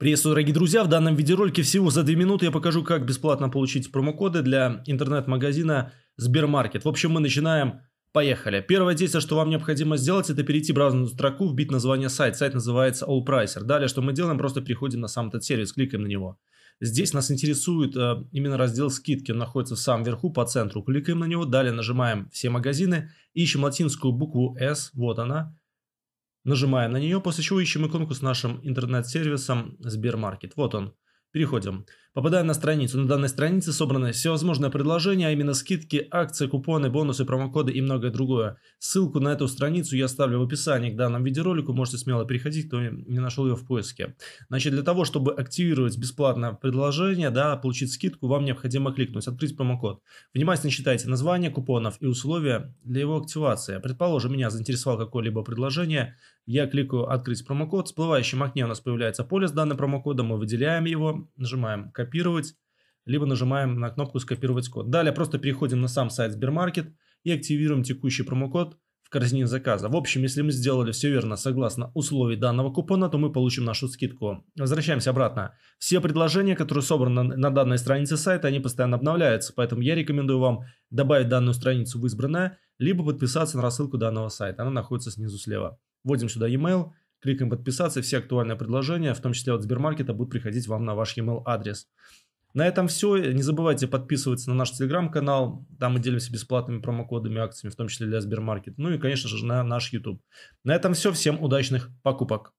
Приветствую, дорогие друзья! В данном видеоролике всего за 2 минуты я покажу, как бесплатно получить промокоды для интернет-магазина Сбермаркет. В общем, мы начинаем. Поехали. Первое действие, что вам необходимо сделать, это перейти в браузерную строку, вбить название сайта. Сайт называется AllPricer. Далее, что мы делаем, просто переходим на сам этот сервис, кликаем на него. Здесь нас интересует э, именно раздел «Скидки». Он находится в самом верху, по центру. Кликаем на него, далее нажимаем «Все магазины», ищем латинскую букву «S», вот она, Нажимаем на нее, после чего ищем иконку с нашим интернет-сервисом Сбермаркет. Вот он. Переходим. Попадая на страницу, на данной странице собраны всевозможные предложения, а именно скидки, акции, купоны, бонусы, промокоды и многое другое. Ссылку на эту страницу я оставлю в описании к данному видеоролику, можете смело переходить, кто не нашел ее в поиске. Значит, для того, чтобы активировать бесплатное предложение, да, получить скидку, вам необходимо кликнуть «Открыть промокод». Внимательно читайте название купонов и условия для его активации. Предположим, меня заинтересовало какое-либо предложение, я кликаю «Открыть промокод», в всплывающем окне у нас появляется поле с данным промокодом, мы выделяем его, нажимаем «Копировать», либо нажимаем на кнопку «Скопировать код». Далее просто переходим на сам сайт Сбермаркет и активируем текущий промокод в корзине заказа. В общем, если мы сделали все верно согласно условий данного купона, то мы получим нашу скидку. Возвращаемся обратно. Все предложения, которые собраны на данной странице сайта, они постоянно обновляются, поэтому я рекомендую вам добавить данную страницу в избранное, либо подписаться на рассылку данного сайта. Она находится снизу слева. Вводим сюда e-mail, Кликаем подписаться, все актуальные предложения, в том числе от Сбермаркета, будут приходить вам на ваш e-mail адрес. На этом все. Не забывайте подписываться на наш телеграм-канал. Там мы делимся бесплатными промокодами, акциями, в том числе для Сбермаркет. Ну и, конечно же, на наш YouTube. На этом все. Всем удачных покупок.